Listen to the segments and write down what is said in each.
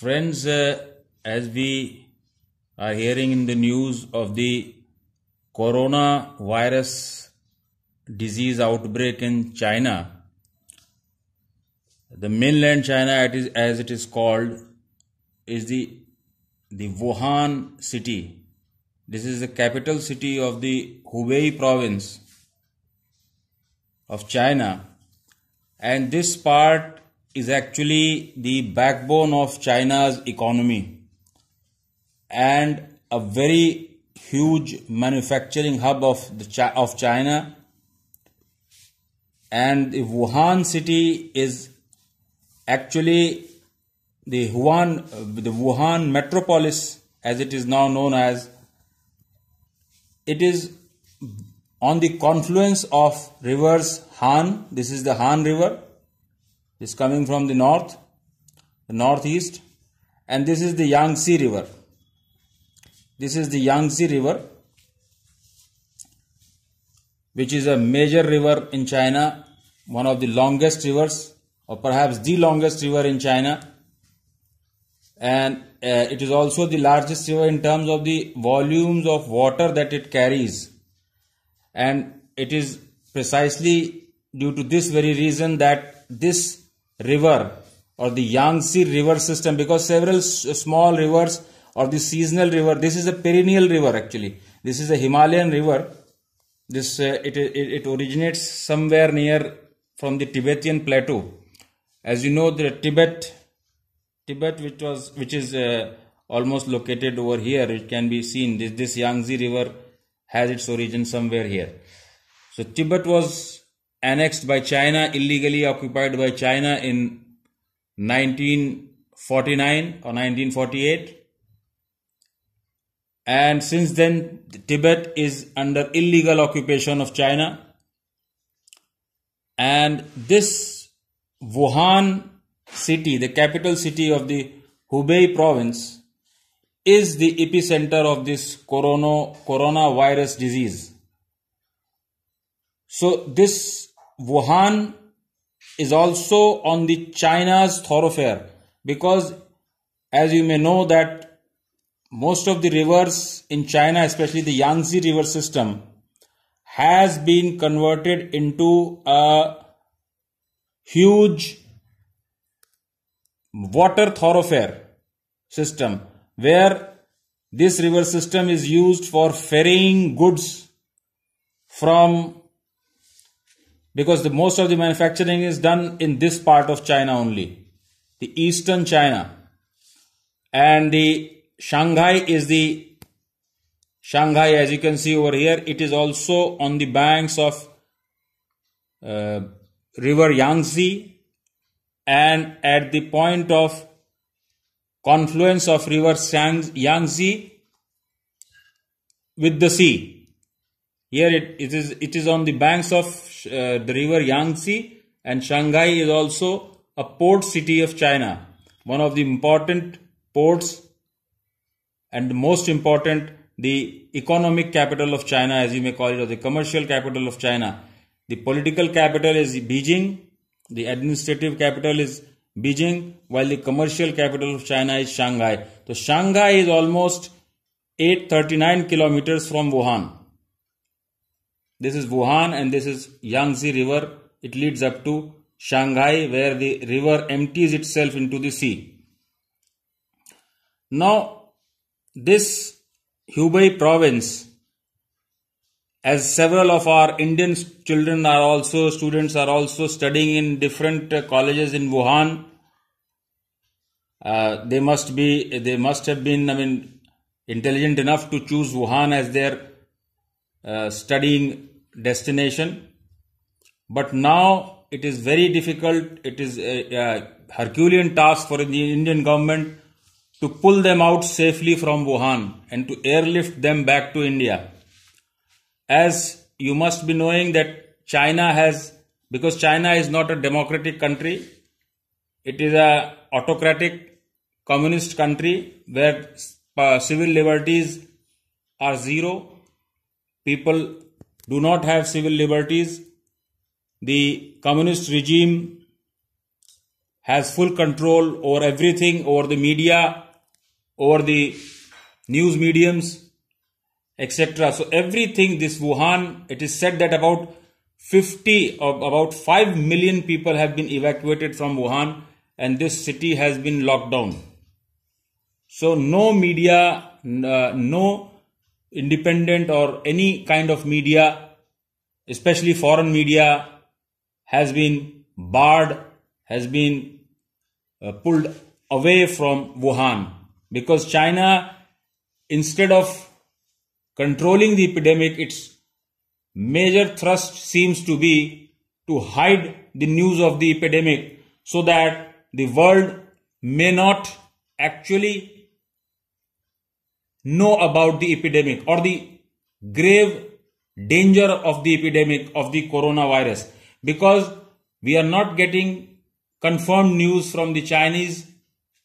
Friends, uh, as we are hearing in the news of the coronavirus disease outbreak in China, the mainland China, as it is called, is the, the Wuhan city. This is the capital city of the Hubei province of China. And this part is actually the backbone of China's economy and a very huge manufacturing hub of, the, of China. And the Wuhan city is actually the Wuhan, the Wuhan metropolis, as it is now known as, it is on the confluence of rivers Han, this is the Han River, this coming from the north, the northeast, and this is the Yangtze River. This is the Yangtze River, which is a major river in China, one of the longest rivers, or perhaps the longest river in China. And uh, it is also the largest river in terms of the volumes of water that it carries. And it is precisely due to this very reason that this river or the Yangtze river system because several small rivers or the seasonal river, this is a perennial river actually. This is a Himalayan river. This uh, it, it, it originates somewhere near from the Tibetan plateau. As you know, the Tibet, Tibet which was which is uh, almost located over here, it can be seen. This, this Yangtze river has its origin somewhere here. So Tibet was annexed by China, illegally occupied by China in 1949 or 1948. And since then, Tibet is under illegal occupation of China. And this Wuhan city, the capital city of the Hubei province, is the epicenter of this corona, coronavirus disease. So this Wuhan is also on the China's thoroughfare because as you may know that most of the rivers in China, especially the Yangtze River system, has been converted into a huge water thoroughfare system where this river system is used for ferrying goods from because the most of the manufacturing is done in this part of China only, the eastern China. And the Shanghai is the Shanghai, as you can see over here, it is also on the banks of uh, river Yangtze and at the point of confluence of river Yangtze with the sea. Here it, it is it is on the banks of uh, the river Yangtze and Shanghai is also a port city of China, one of the important ports and most important the economic capital of China as you may call it or the commercial capital of China. The political capital is Beijing, the administrative capital is Beijing while the commercial capital of China is Shanghai. So Shanghai is almost 839 kilometers from Wuhan. This is Wuhan and this is Yangtze River. It leads up to Shanghai where the river empties itself into the sea. Now, this Hubei province, as several of our Indian children are also, students are also studying in different uh, colleges in Wuhan, uh, they must be, they must have been, I mean, intelligent enough to choose Wuhan as their uh, studying destination. But now it is very difficult. It is a, a Herculean task for the Indian government to pull them out safely from Wuhan and to airlift them back to India. As you must be knowing that China has, because China is not a democratic country, it is a autocratic communist country where uh, civil liberties are zero. People do not have civil liberties. The communist regime has full control over everything, over the media, over the news mediums, etc. So everything this Wuhan, it is said that about 50 of uh, about 5 million people have been evacuated from Wuhan and this city has been locked down. So no media, uh, no independent or any kind of media, especially foreign media, has been barred, has been uh, pulled away from Wuhan because China, instead of controlling the epidemic, its major thrust seems to be to hide the news of the epidemic so that the world may not actually know about the epidemic or the grave danger of the epidemic of the coronavirus because we are not getting confirmed news from the Chinese.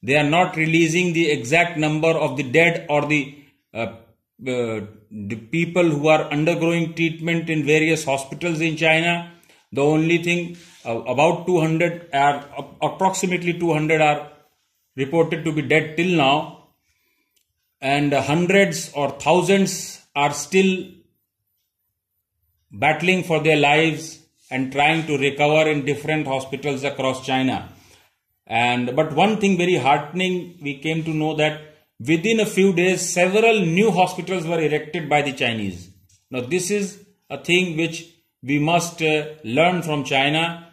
They are not releasing the exact number of the dead or the uh, uh, the people who are undergoing treatment in various hospitals in China. The only thing uh, about 200 are approximately 200 are reported to be dead till now and hundreds or thousands are still battling for their lives and trying to recover in different hospitals across China. And but one thing very heartening, we came to know that within a few days, several new hospitals were erected by the Chinese. Now this is a thing which we must uh, learn from China.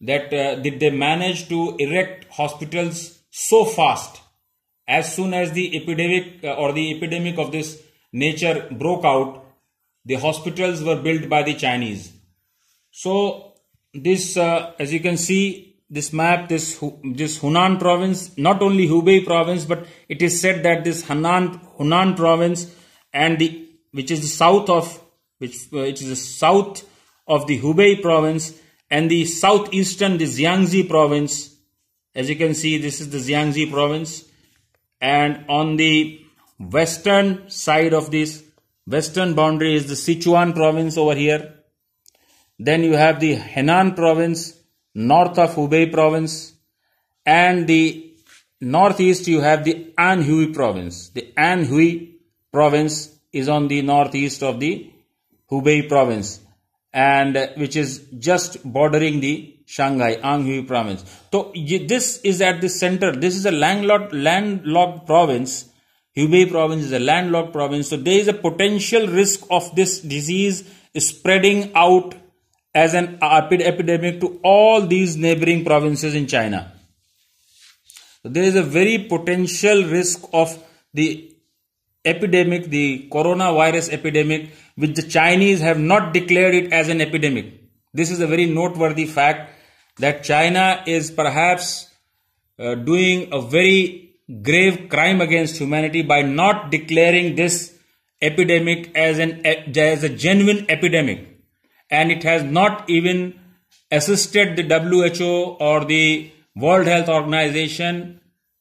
That uh, did they manage to erect hospitals so fast as soon as the epidemic uh, or the epidemic of this nature broke out, the hospitals were built by the Chinese. So this, uh, as you can see, this map, this this Hunan province, not only Hubei province, but it is said that this Hunan Hunan province and the which is the south of which uh, it is the south of the Hubei province and the southeastern the Jiangxi province. As you can see, this is the Jiangxi province and on the western side of this western boundary is the Sichuan province over here. Then you have the Henan province, north of Hubei province, and the northeast you have the Anhui province. The Anhui province is on the northeast of the Hubei province and uh, which is just bordering the Shanghai, Anhui province. So this is at the center. This is a landlocked, landlocked province. Hubei province is a landlocked province. So there is a potential risk of this disease spreading out as an epidemic to all these neighboring provinces in China. So there is a very potential risk of the epidemic, the coronavirus epidemic, which the Chinese have not declared it as an epidemic. This is a very noteworthy fact that China is perhaps uh, doing a very grave crime against humanity by not declaring this epidemic as an as a genuine epidemic and it has not even assisted the WHO or the World Health Organization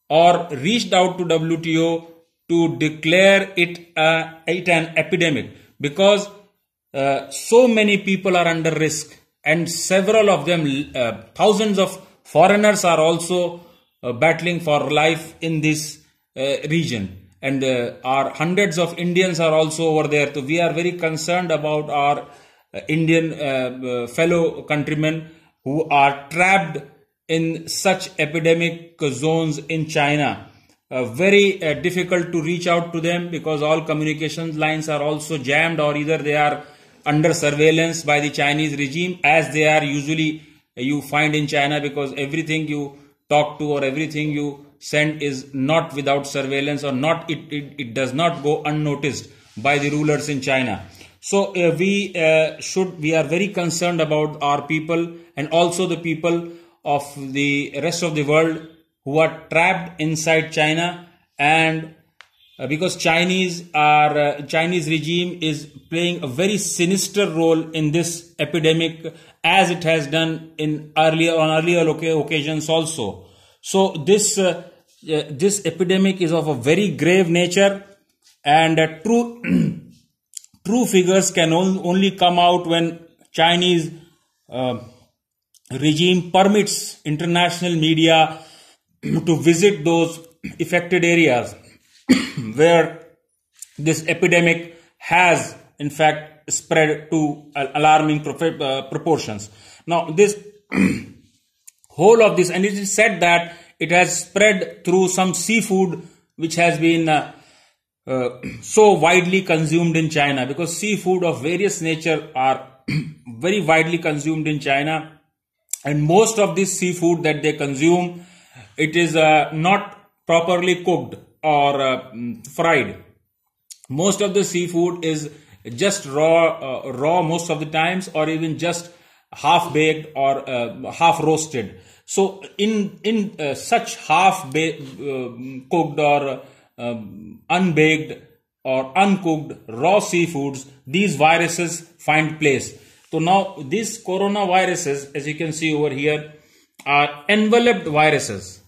or reached out to WTO to declare it, uh, it an epidemic because uh, so many people are under risk and several of them, uh, thousands of foreigners are also uh, battling for life in this uh, region. And uh, our hundreds of Indians are also over there. So we are very concerned about our uh, Indian uh, fellow countrymen who are trapped in such epidemic zones in China. very difficult to reach out to them because all communications lines are also jammed or either they are under surveillance by the Chinese regime as they are usually uh, you find in China because everything you talk to or everything you send is not without surveillance or not it, it, it does not go unnoticed by the rulers in China. So uh, we uh, should we are very concerned about our people and also the people of the rest of the world who are trapped inside China and uh, because Chinese are uh, Chinese regime is playing a very sinister role in this epidemic as it has done in earlier on earlier occasions also. So this uh, uh, this epidemic is of a very grave nature, and uh, true true figures can only come out when Chinese uh, regime permits international media to visit those affected areas where this epidemic has in fact spread to alarming uh, proportions. Now, this whole of this, and it is said that it has spread through some seafood which has been uh, uh, so widely consumed in China because seafood of various nature are very widely consumed in China, and most of this seafood that they consume, it is uh, not properly cooked or uh, mm, fried most of the seafood is just raw uh, raw most of the times or even just half baked or uh, half roasted so in in uh, such half ba- uh, cooked or um, unbaked or uncooked raw seafoods these viruses find place so now these coronaviruses as you can see over here are enveloped viruses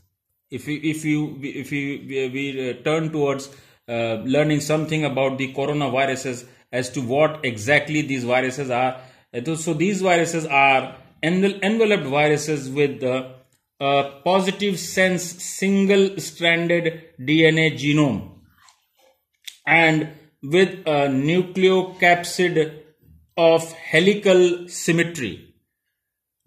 if if you if we, we uh, turn towards uh, learning something about the coronaviruses as to what exactly these viruses are uh, so these viruses are enveloped viruses with a uh, positive sense single stranded dna genome and with a nucleocapsid of helical symmetry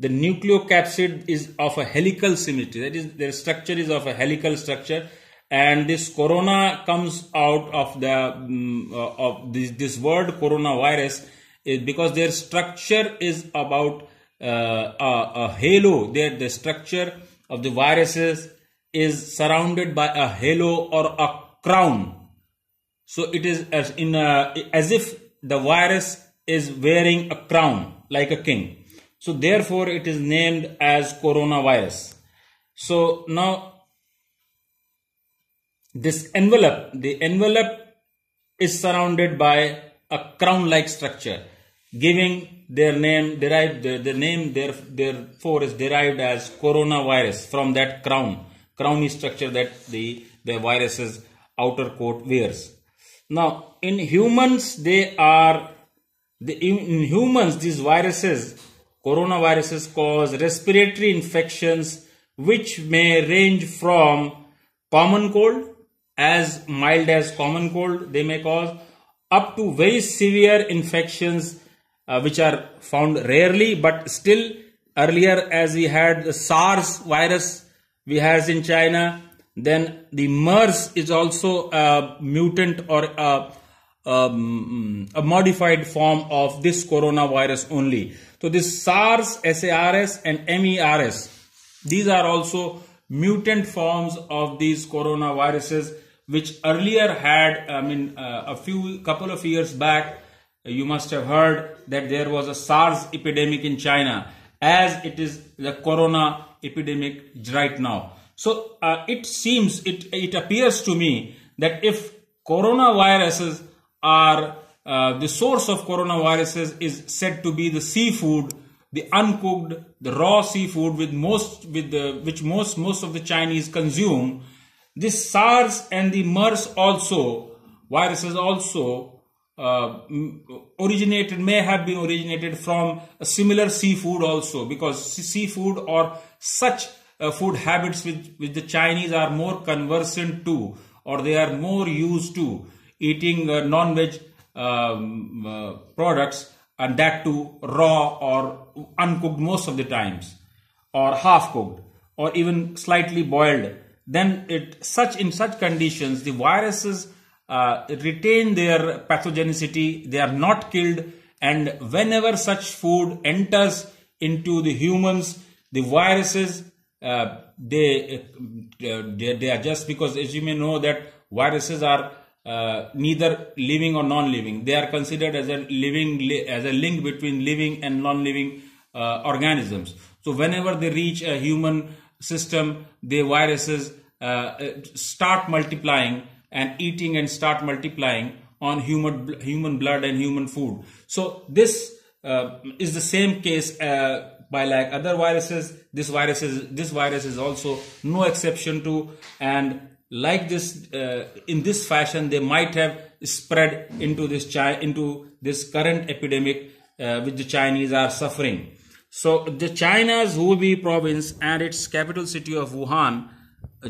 the nucleocapsid is of a helical symmetry. That is, their structure is of a helical structure, and this corona comes out of the um, uh, of this this word coronavirus is because their structure is about uh, a, a, halo. Their the structure of the viruses is surrounded by a halo or a crown. So it is as in a, as if the virus is wearing a crown like a king. So therefore it is named as coronavirus. So now this envelope, the envelope is surrounded by a crown-like structure giving their name derived the, the name therefore is derived as coronavirus from that crown crowny structure that the the virus's outer coat wears now in humans they are the, in humans these viruses Coronaviruses cause respiratory infections which may range from common cold, as mild as common cold, they may cause up to very severe infections uh, which are found rarely but still earlier as we had the SARS virus we has in China then the MERS is also a mutant or a, um, a modified form of this coronavirus only so this SARS, SARS and MERS, these are also mutant forms of these coronaviruses which earlier had, I mean, uh, a few couple of years back, you must have heard that there was a SARS epidemic in China as it is the corona epidemic right now. So uh, it seems, it, it appears to me that if coronaviruses are uh, the source of coronaviruses is said to be the seafood, the uncooked, the raw seafood with most with the which most most of the Chinese consume. This SARS and the MERS also viruses also uh, originated may have been originated from a similar seafood also because seafood or such uh, food habits which, which the Chinese are more conversant to or they are more used to eating uh, non-veg um, uh, products and that too raw or uncooked most of the times or half cooked or even slightly boiled then it such in such conditions the viruses uh, retain their pathogenicity they are not killed and whenever such food enters into the humans the viruses uh, they, uh, they, they are just because as you may know that viruses are uh, neither living or non-living. They are considered as a living, as a link between living and non-living uh, organisms. So whenever they reach a human system, their viruses uh, start multiplying and eating and start multiplying on human human blood and human food. So this uh, is the same case uh, by like other viruses. This virus is this virus is also no exception to and like this uh, in this fashion they might have spread into this chi- into this current epidemic uh, which the chinese are suffering so the china's hubei province and its capital city of wuhan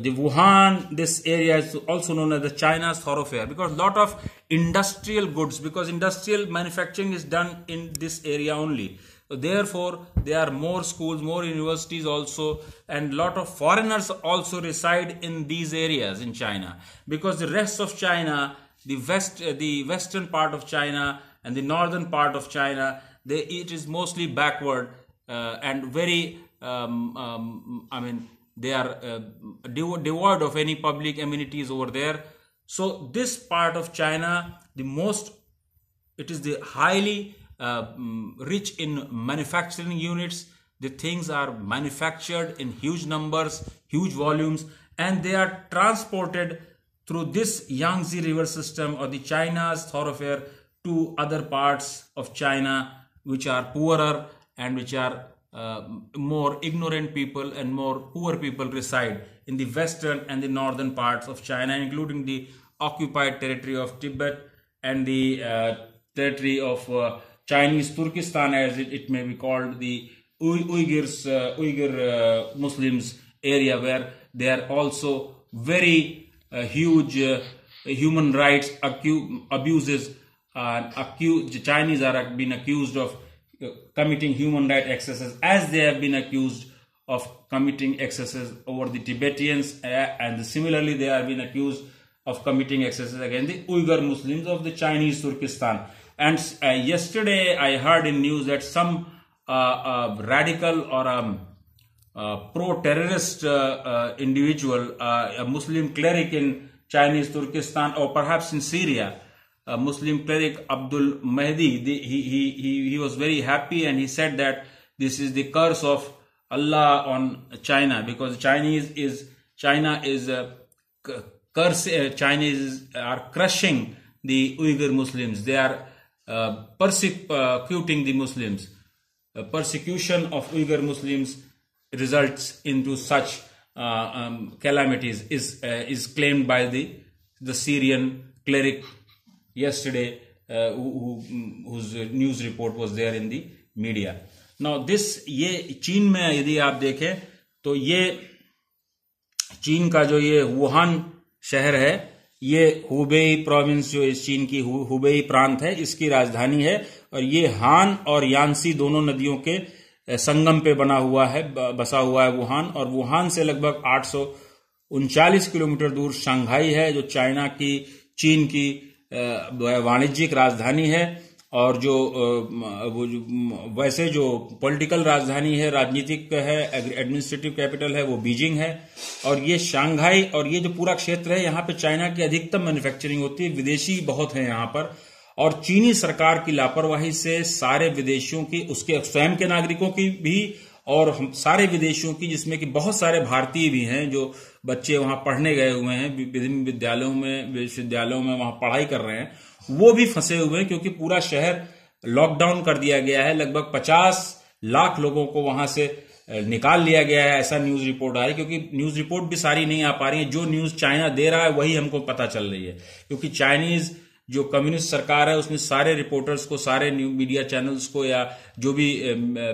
the wuhan this area is also known as the china's thoroughfare because a lot of industrial goods because industrial manufacturing is done in this area only therefore there are more schools more universities also and lot of foreigners also reside in these areas in china because the rest of china the west uh, the western part of china and the northern part of china they, it is mostly backward uh, and very um, um, i mean they are uh, devoid of any public amenities over there so this part of china the most it is the highly uh, mm, rich in manufacturing units. The things are manufactured in huge numbers, huge volumes, and they are transported through this Yangtze River system or the China's thoroughfare to other parts of China which are poorer and which are uh, more ignorant people and more poor people reside in the western and the northern parts of China, including the occupied territory of Tibet and the uh, territory of uh, Chinese Turkestan, as it, it may be called, the Uyghurs, uh, Uyghur uh, Muslims area, where they are also very uh, huge uh, human rights abuses. Uh, accused, Chinese are being accused of uh, committing human rights excesses, as they have been accused of committing excesses over the Tibetans, uh, and similarly, they have been accused of committing excesses against the Uyghur Muslims of the Chinese Turkestan. And uh, yesterday I heard in news that some uh, uh radical or um, uh, pro-terrorist uh, individual, a Muslim cleric in Chinese Turkestan or perhaps in Syria, a Muslim cleric Abdul Mahdi, the, he, he, he, he was very happy and he said that this is the curse of Allah on China because Chinese is China is curse uh, Chinese are crushing the Uyghur Muslims. They are persecuting the Muslims. uh, persecution of Uyghur Muslims results into such uh, um, calamities is uh, is claimed by the the Syrian cleric yesterday uh, who, who, whose news report was there in the media now this ye chin mein yadi aap dekhe to ye चीन का जो ये Wuhan शहर है ये Hubei province जो इस चीन की हुबेई प्रांत है इसकी राजधानी है और ये हान और यांसी दोनों नदियों के संगम पे बना हुआ है बसा हुआ है वुहान और वुहान से लगभग आठ किलोमीटर दूर शंघाई है जो चाइना की चीन की वाणिज्यिक राजधानी है और जो वो जो वैसे जो पॉलिटिकल राजधानी है राजनीतिक है एडमिनिस्ट्रेटिव कैपिटल है वो बीजिंग है और ये शांघाई और ये जो पूरा क्षेत्र है यहाँ पे चाइना की अधिकतम मैन्युफैक्चरिंग होती है विदेशी बहुत है यहाँ पर और चीनी सरकार की लापरवाही से सारे विदेशियों की उसके स्वयं के नागरिकों की भी और हम सारे विदेशियों की जिसमें कि बहुत सारे भारतीय भी हैं जो बच्चे वहां पढ़ने गए हुए हैं विभिन्न विद्यालयों में विश्वविद्यालयों में वहां पढ़ाई कर रहे हैं वो भी फंसे हुए हैं क्योंकि पूरा शहर लॉकडाउन कर दिया गया है लगभग पचास लाख लोगों को वहां से निकाल लिया गया है ऐसा न्यूज रिपोर्ट आ रही है क्योंकि न्यूज रिपोर्ट भी सारी नहीं आ पा रही है जो न्यूज चाइना दे रहा है वही हमको पता चल रही है क्योंकि चाइनीज जो कम्युनिस्ट सरकार है उसने सारे रिपोर्टर्स को सारे न्यूज मीडिया चैनल्स को या जो भी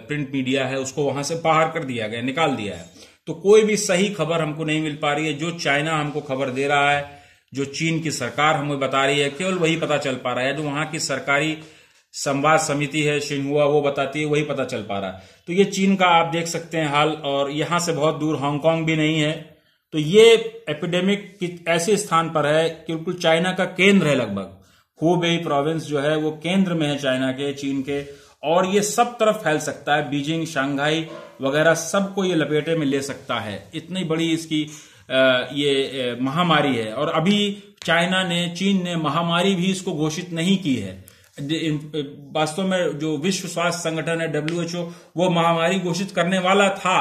प्रिंट मीडिया है उसको वहां से बाहर कर दिया गया निकाल दिया है तो कोई भी सही खबर हमको नहीं मिल पा रही है जो चाइना हमको खबर दे रहा है जो चीन की सरकार हमें बता रही है केवल वही पता चल पा रहा है जो वहां की सरकारी संवाद समिति है शिंहुआ वो बताती है वही पता चल पा रहा है तो ये चीन का आप देख सकते हैं हाल और यहां से बहुत दूर हांगकांग भी नहीं है तो ये एपिडेमिक ऐसे स्थान पर है कि बिल्कुल चाइना का केंद्र है लगभग हुबेई प्रोविंस जो है वो केंद्र में है चाइना के चीन के और ये सब तरफ फैल सकता है बीजिंग शंघाई वगैरह सबको ये लपेटे में ले सकता है इतनी बड़ी इसकी ये महामारी है और अभी चाइना ने चीन ने महामारी भी इसको घोषित नहीं की है वास्तव में जो विश्व स्वास्थ्य संगठन है डब्ल्यू ओ वो महामारी घोषित करने वाला था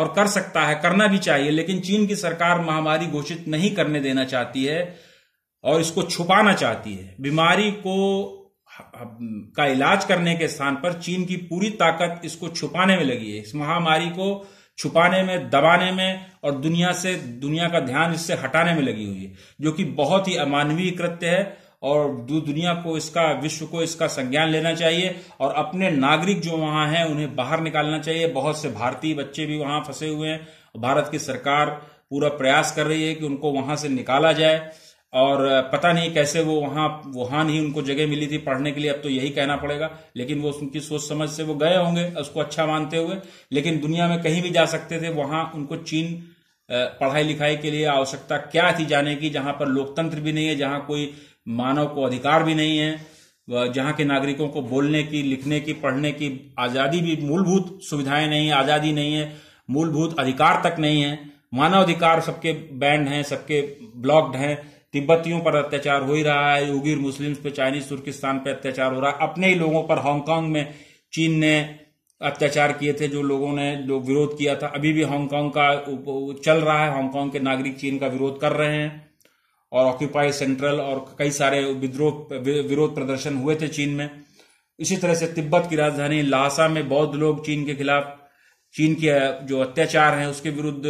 और कर सकता है करना भी चाहिए लेकिन चीन की सरकार महामारी घोषित नहीं करने देना चाहती है और इसको छुपाना चाहती है बीमारी को का इलाज करने के स्थान पर चीन की पूरी ताकत इसको छुपाने में लगी है इस महामारी को छुपाने में दबाने में और दुनिया से दुनिया का ध्यान इससे हटाने में लगी हुई है जो कि बहुत ही अमानवीय कृत्य है और दुनिया को इसका विश्व को इसका संज्ञान लेना चाहिए और अपने नागरिक जो वहां हैं उन्हें बाहर निकालना चाहिए बहुत से भारतीय बच्चे भी वहां फंसे हुए हैं भारत की सरकार पूरा प्रयास कर रही है कि उनको वहां से निकाला जाए और पता नहीं कैसे वो वहां वुहान ही उनको जगह मिली थी पढ़ने के लिए अब तो यही कहना पड़ेगा लेकिन वो उनकी सोच समझ से वो गए होंगे उसको अच्छा मानते हुए लेकिन दुनिया में कहीं भी जा सकते थे वहां उनको चीन पढ़ाई लिखाई के लिए आवश्यकता क्या थी जाने की जहां पर लोकतंत्र भी नहीं है जहाँ कोई मानव को अधिकार भी नहीं है जहाँ के नागरिकों को बोलने की लिखने की पढ़ने की आज़ादी भी मूलभूत सुविधाएं नहीं है आज़ादी नहीं है मूलभूत अधिकार तक नहीं है मानव अधिकार सबके बैंड हैं सबके ब्लॉक्ड हैं तिब्बतियों पर अत्याचार हो ही रहा है उगिर मुस्लिम्स पे चाइनीज तुर्किस्तान पे अत्याचार हो रहा है अपने ही लोगों पर हांगकांग में चीन ने अत्याचार किए थे जो लोगों ने जो विरोध किया था अभी भी हांगकांग का चल रहा है हांगकांग के नागरिक चीन का विरोध कर रहे हैं और ऑक्यूपाई सेंट्रल और कई सारे विद्रोह विरोध प्रदर्शन हुए थे चीन में इसी तरह से तिब्बत की राजधानी लासा में बौद्ध लोग चीन के खिलाफ चीन के जो अत्याचार हैं उसके विरुद्ध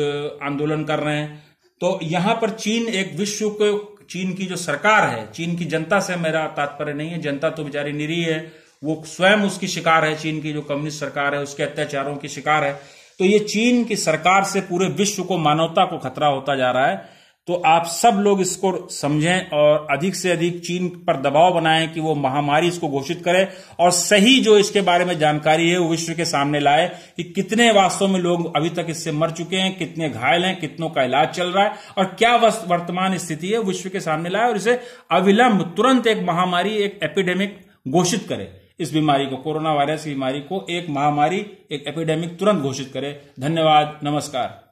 आंदोलन कर रहे हैं तो यहां पर चीन एक विश्व को चीन की जो सरकार है चीन की जनता से मेरा तात्पर्य नहीं है जनता तो बेचारी निरीह है वो स्वयं उसकी शिकार है चीन की जो कम्युनिस्ट सरकार है उसके अत्याचारों की शिकार है तो ये चीन की सरकार से पूरे विश्व को मानवता को खतरा होता जा रहा है तो आप सब लोग इसको समझें और अधिक से अधिक चीन पर दबाव बनाएं कि वो महामारी इसको घोषित करे और सही जो इसके बारे में जानकारी है वो विश्व के सामने लाए कि कितने वास्तव में लोग अभी तक इससे मर चुके हैं कितने घायल हैं कितनों का इलाज चल रहा है और क्या वर्तमान स्थिति है विश्व के सामने लाए और इसे अविलंब तुरंत एक महामारी एक एपिडेमिक घोषित करे इस बीमारी को कोरोना वायरस की बीमारी को एक महामारी एक एपिडेमिक तुरंत घोषित करे धन्यवाद नमस्कार